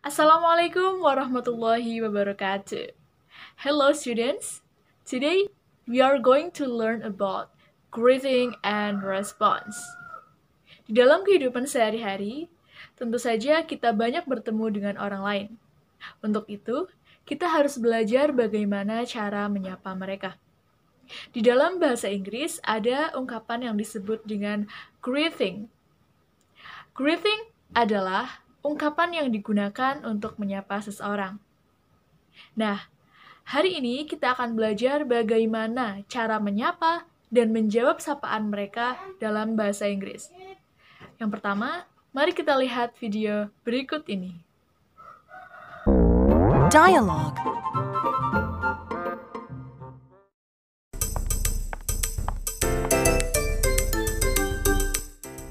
Assalamualaikum warahmatullahi wabarakatuh. Hello students. Today we are going to learn about greeting and response. Di dalam kehidupan sehari-hari, tentu saja kita banyak bertemu dengan orang lain. Untuk itu, kita harus belajar bagaimana cara menyapa mereka. Di dalam bahasa Inggris ada ungkapan yang disebut dengan greeting. Greeting adalah ungkapan yang digunakan untuk menyapa seseorang. Nah, hari ini kita akan belajar bagaimana cara menyapa dan menjawab sapaan mereka dalam bahasa Inggris. Yang pertama, mari kita lihat video berikut ini. Dialogue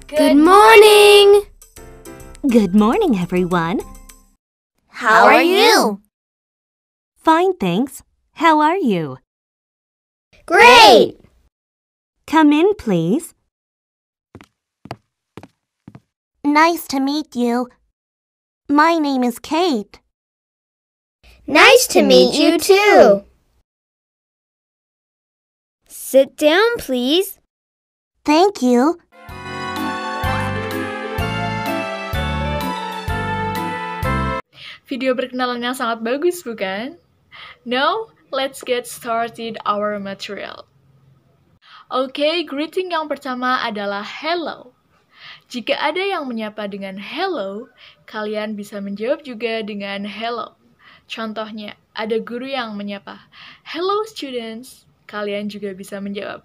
Good morning! Good morning, everyone. How are you? Fine, thanks. How are you? Great! Come in, please. Nice to meet you. My name is Kate. Nice to meet you, too. Sit down, please. Thank you. Video perkenalan yang sangat bagus, bukan? Now, let's get started our material. Oke, okay, greeting yang pertama adalah hello. Jika ada yang menyapa dengan hello, kalian bisa menjawab juga dengan hello. Contohnya, ada guru yang menyapa, "Hello students." Kalian juga bisa menjawab,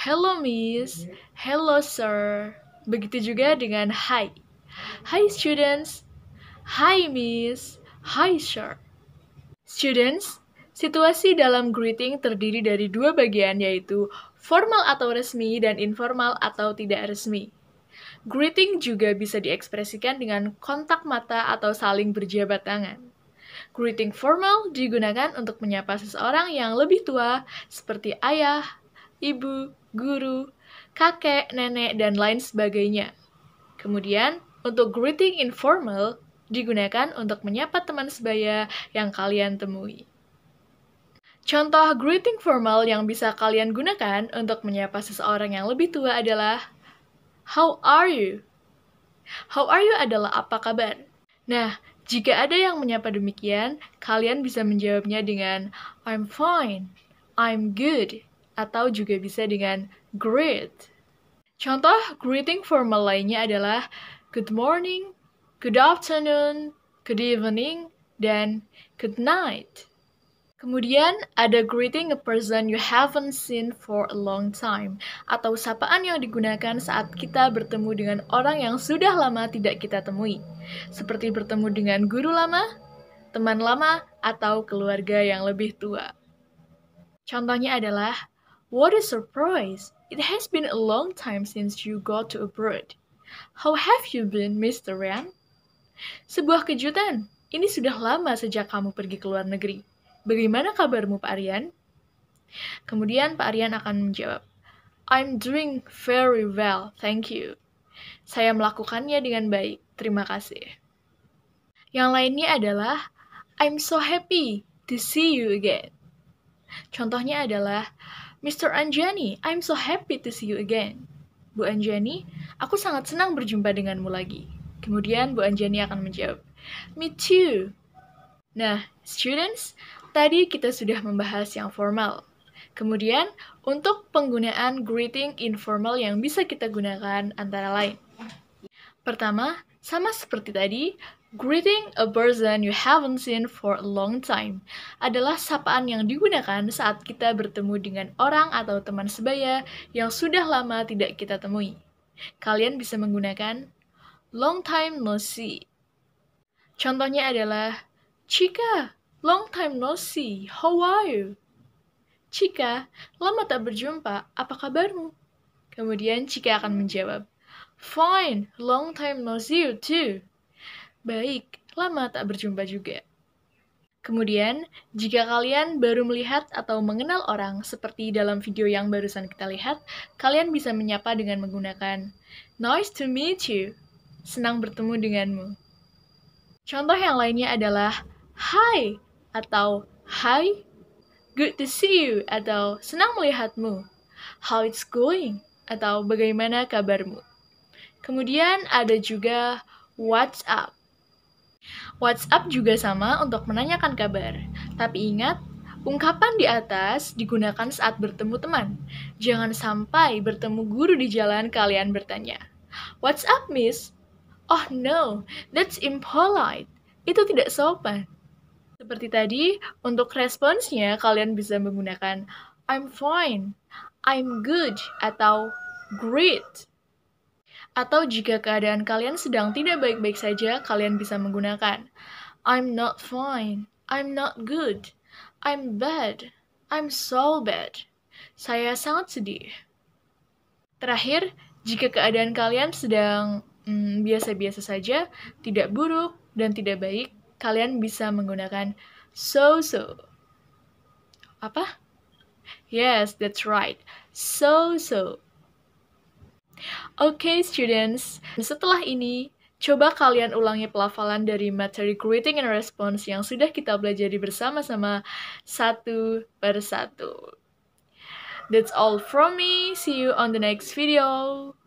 "Hello miss," "Hello sir." Begitu juga dengan hi. "Hi students." "Hi miss." Hi, sir. Students, situasi dalam greeting terdiri dari dua bagian yaitu formal atau resmi dan informal atau tidak resmi. Greeting juga bisa diekspresikan dengan kontak mata atau saling berjabat tangan. Greeting formal digunakan untuk menyapa seseorang yang lebih tua seperti ayah, ibu, guru, kakek, nenek, dan lain sebagainya. Kemudian, untuk greeting informal, digunakan untuk menyapa teman sebaya yang kalian temui. Contoh greeting formal yang bisa kalian gunakan untuk menyapa seseorang yang lebih tua adalah How are you? How are you adalah apa kabar? Nah, jika ada yang menyapa demikian, kalian bisa menjawabnya dengan I'm fine, I'm good, atau juga bisa dengan great. Contoh greeting formal lainnya adalah Good morning, good afternoon, good evening, dan good night. Kemudian ada greeting a person you haven't seen for a long time atau sapaan yang digunakan saat kita bertemu dengan orang yang sudah lama tidak kita temui. Seperti bertemu dengan guru lama, teman lama, atau keluarga yang lebih tua. Contohnya adalah What a surprise! It has been a long time since you got to abroad. How have you been, Mr. Ryan? Sebuah kejutan. Ini sudah lama sejak kamu pergi ke luar negeri. Bagaimana kabarmu, Pak Aryan? Kemudian Pak Aryan akan menjawab, I'm doing very well, thank you. Saya melakukannya dengan baik, terima kasih. Yang lainnya adalah, I'm so happy to see you again. Contohnya adalah, Mr. Anjani, I'm so happy to see you again. Bu Anjani, aku sangat senang berjumpa denganmu lagi. Kemudian Bu Anjani akan menjawab, Me too. Nah, students, tadi kita sudah membahas yang formal. Kemudian, untuk penggunaan greeting informal yang bisa kita gunakan antara lain. Pertama, sama seperti tadi, greeting a person you haven't seen for a long time adalah sapaan yang digunakan saat kita bertemu dengan orang atau teman sebaya yang sudah lama tidak kita temui. Kalian bisa menggunakan long time no see. Contohnya adalah, Chika, long time no see, how are you? Chika, lama tak berjumpa, apa kabarmu? Kemudian Chika akan menjawab, Fine, long time no see you too. Baik, lama tak berjumpa juga. Kemudian, jika kalian baru melihat atau mengenal orang seperti dalam video yang barusan kita lihat, kalian bisa menyapa dengan menggunakan Nice to meet you senang bertemu denganmu. Contoh yang lainnya adalah hi atau hi, good to see you atau senang melihatmu, how it's going atau bagaimana kabarmu. Kemudian ada juga WhatsApp. WhatsApp juga sama untuk menanyakan kabar. Tapi ingat, ungkapan di atas digunakan saat bertemu teman. Jangan sampai bertemu guru di jalan kalian bertanya, WhatsApp miss? Oh no, that's impolite. Itu tidak sopan. Seperti tadi, untuk responsnya kalian bisa menggunakan I'm fine, I'm good, atau great. Atau jika keadaan kalian sedang tidak baik-baik saja, kalian bisa menggunakan I'm not fine, I'm not good, I'm bad, I'm so bad. Saya sangat sedih. Terakhir, jika keadaan kalian sedang biasa hmm, biasa-biasa saja, tidak buruk, dan tidak baik, kalian bisa menggunakan so-so. Apa? Yes, that's right. So-so. Oke, okay, students. Setelah ini, Coba kalian ulangi pelafalan dari materi greeting and response yang sudah kita pelajari bersama-sama satu per satu. That's all from me. See you on the next video.